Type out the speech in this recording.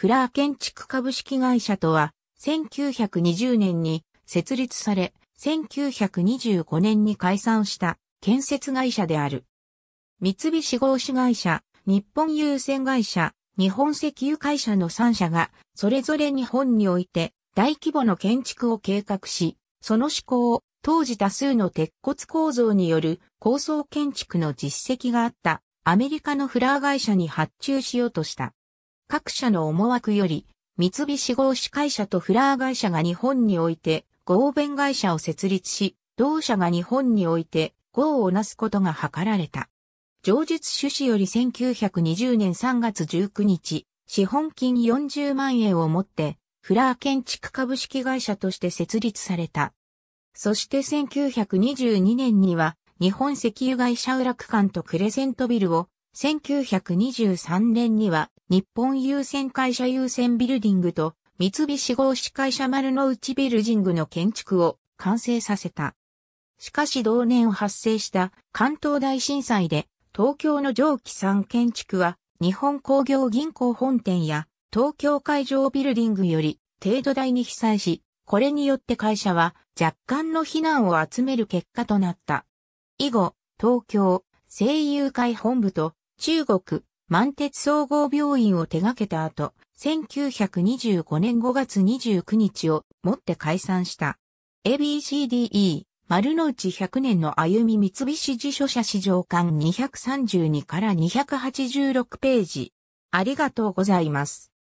フラー建築株式会社とは、1920年に設立され、1925年に解散した建設会社である。三菱合資会社、日本郵船会社、日本石油会社の3社が、それぞれ日本において大規模の建築を計画し、その施行を当時多数の鉄骨構造による高層建築の実績があったアメリカのフラー会社に発注しようとした。各社の思惑より、三菱合資会社とフラー会社が日本において、合弁会社を設立し、同社が日本において、合をなすことが図られた。上述趣旨より1920年3月19日、資本金40万円をもって、フラー建築株式会社として設立された。そして1922年には、日本石油会社裏区間とクレセントビルを、1923年には日本優先会社優先ビルディングと三菱合資会社丸の内ビルジングの建築を完成させた。しかし同年発生した関東大震災で東京の上記産建築は日本工業銀行本店や東京海上ビルディングより程度大に被災し、これによって会社は若干の避難を集める結果となった。以後、東京、声優会本部と中国、満鉄総合病院を手掛けた後、1925年5月29日をもって解散した。ABCDE、丸の内100年の歩み三菱辞書社史上巻232から286ページ。ありがとうございます。